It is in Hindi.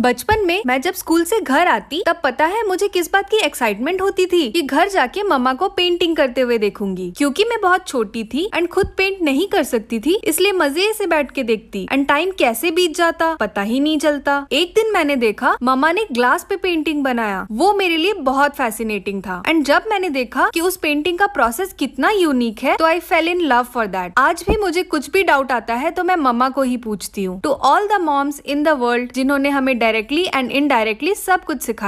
बचपन में मैं जब स्कूल से घर आती तब पता है मुझे किस बात की एक्साइटमेंट होती थी कि घर जाके मम्मा को पेंटिंग करते हुए देखूंगी क्योंकि मैं बहुत छोटी थी एंड खुद पेंट नहीं कर सकती थी इसलिए मजे से बैठ के देखती एंड टाइम कैसे बीत जाता पता ही नहीं चलता एक दिन मैंने देखा मम्मा ने ग्लास पे पेंटिंग बनाया वो मेरे लिए बहुत फैसिनेटिंग था एंड जब मैंने देखा की उस पेंटिंग का प्रोसेस कितना यूनिक है तो I fell in love for that आज भी मुझे कुछ भी डाउट आता है तो मैं मम्मा को ही पूछती हूँ to all the moms in the world जिन्होंने हमें डायरेक्टली एंड इनडायरेक्टली सब कुछ सिखाया